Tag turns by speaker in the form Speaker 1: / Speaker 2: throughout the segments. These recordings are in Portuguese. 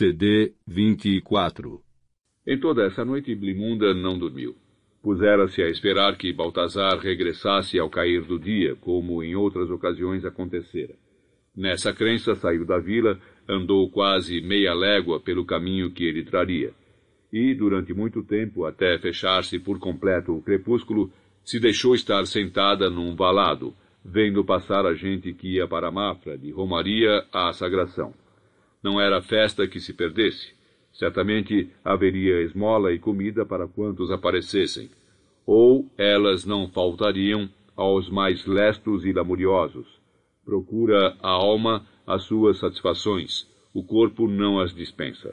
Speaker 1: CD 24 Em toda essa noite, Blimunda não dormiu. Pusera-se a esperar que Baltazar regressasse ao cair do dia, como em outras ocasiões acontecera. Nessa crença, saiu da vila, andou quase meia légua pelo caminho que ele traria. E, durante muito tempo, até fechar-se por completo o crepúsculo, se deixou estar sentada num valado, vendo passar a gente que ia para a Mafra, de Romaria à Sagração. Não era festa que se perdesse. Certamente haveria esmola e comida para quantos aparecessem, ou elas não faltariam aos mais lestos e lamuriosos. Procura a alma as suas satisfações, o corpo não as dispensa.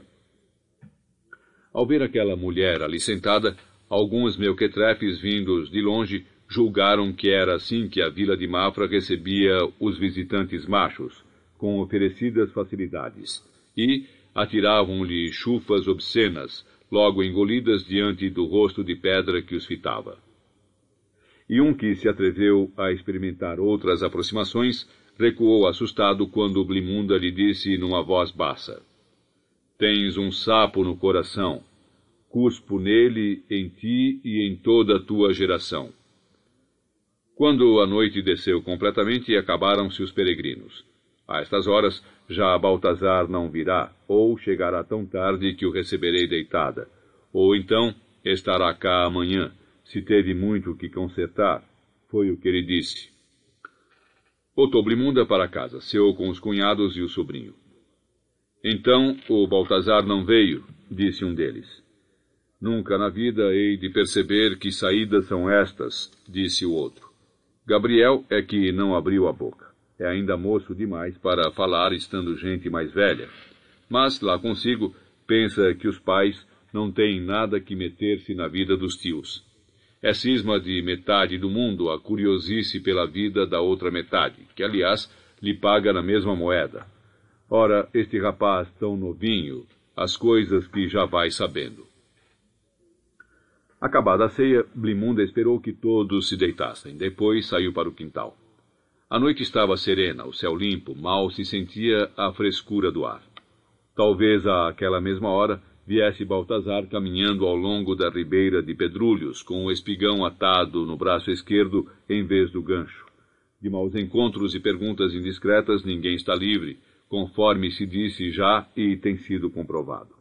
Speaker 1: Ao ver aquela mulher ali sentada, alguns melquetrefes vindos de longe julgaram que era assim que a vila de Mafra recebia os visitantes machos, com oferecidas facilidades, e atiravam-lhe chufas obscenas, logo engolidas diante do rosto de pedra que os fitava. E um que se atreveu a experimentar outras aproximações recuou assustado quando Blimunda lhe disse numa voz baça: Tens um sapo no coração, cuspo nele em ti e em toda a tua geração. Quando a noite desceu completamente, acabaram-se os peregrinos. A estas horas já Baltazar não virá, ou chegará tão tarde que o receberei deitada. Ou então estará cá amanhã, se teve muito que consertar. Foi o que ele disse. Voltou Blimunda para casa, seu com os cunhados e o sobrinho. Então o Baltazar não veio, disse um deles. Nunca na vida hei de perceber que saídas são estas, disse o outro. Gabriel é que não abriu a boca. É ainda moço demais para falar estando gente mais velha. Mas lá consigo pensa que os pais não têm nada que meter-se na vida dos tios. É cisma de metade do mundo a curiosice pela vida da outra metade, que aliás lhe paga na mesma moeda. Ora, este rapaz tão novinho, as coisas que já vai sabendo. Acabada a ceia, Blimunda esperou que todos se deitassem. Depois saiu para o quintal. A noite estava serena, o céu limpo, mal se sentia a frescura do ar. Talvez àquela mesma hora viesse Baltazar caminhando ao longo da ribeira de Pedrulhos, com o espigão atado no braço esquerdo em vez do gancho. De maus encontros e perguntas indiscretas ninguém está livre, conforme se disse já e tem sido comprovado.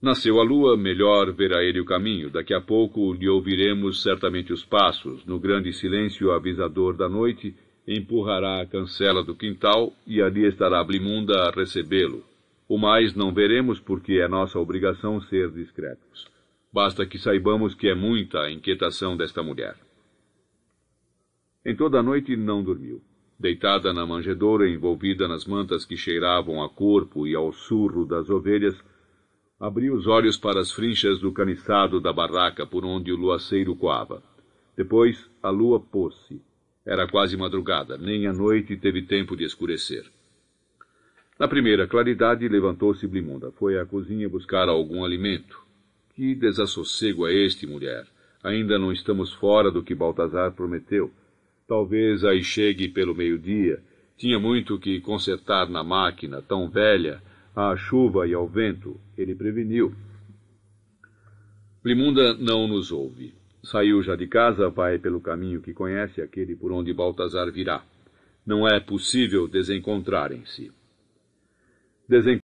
Speaker 1: Nasceu a lua, melhor verá ele o caminho. Daqui a pouco lhe ouviremos certamente os passos. No grande silêncio avisador da noite, empurrará a cancela do quintal e ali estará Blimunda a recebê-lo. O mais não veremos porque é nossa obrigação ser discretos. Basta que saibamos que é muita a inquietação desta mulher. Em toda a noite não dormiu. Deitada na manjedoura, envolvida nas mantas que cheiravam a corpo e ao surro das ovelhas, abri os olhos para as frinchas do caniçado da barraca por onde o luaceiro coava. Depois a lua pôs-se. Era quase madrugada, nem a noite teve tempo de escurecer. Na primeira claridade levantou-se Blimunda. Foi à cozinha buscar algum alimento. Que desassossego é este, mulher? Ainda não estamos fora do que Baltazar prometeu. Talvez aí chegue pelo meio-dia. Tinha muito que consertar na máquina, tão velha, à chuva e ao vento. Ele preveniu. Limunda não nos ouve. Saiu já de casa, vai pelo caminho que conhece, aquele por onde Baltazar virá. Não é possível desencontrarem-se. desencontrarem se